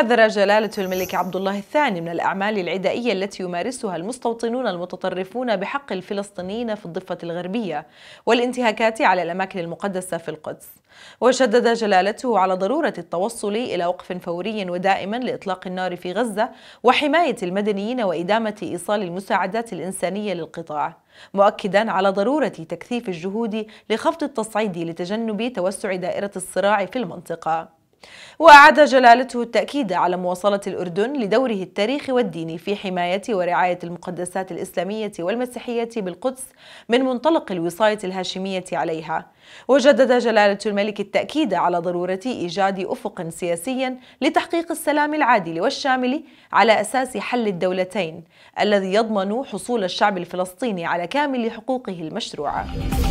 حذر جلالة الملك عبد الله الثاني من الأعمال العدائية التي يمارسها المستوطنون المتطرفون بحق الفلسطينيين في الضفة الغربية والانتهاكات على الأماكن المقدسة في القدس وشدد جلالته على ضرورة التوصل إلى وقف فوري ودائما لإطلاق النار في غزة وحماية المدنيين وإدامة إيصال المساعدات الإنسانية للقطاع مؤكدا على ضرورة تكثيف الجهود لخفض التصعيد لتجنب توسع دائرة الصراع في المنطقة وأعاد جلالته التأكيد على مواصلة الأردن لدوره التاريخي والديني في حماية ورعاية المقدسات الإسلامية والمسيحية بالقدس من منطلق الوصاية الهاشمية عليها وجدد جلالة الملك التأكيد على ضرورة إيجاد أفق سياسي لتحقيق السلام العادل والشامل على أساس حل الدولتين الذي يضمن حصول الشعب الفلسطيني على كامل حقوقه المشروعة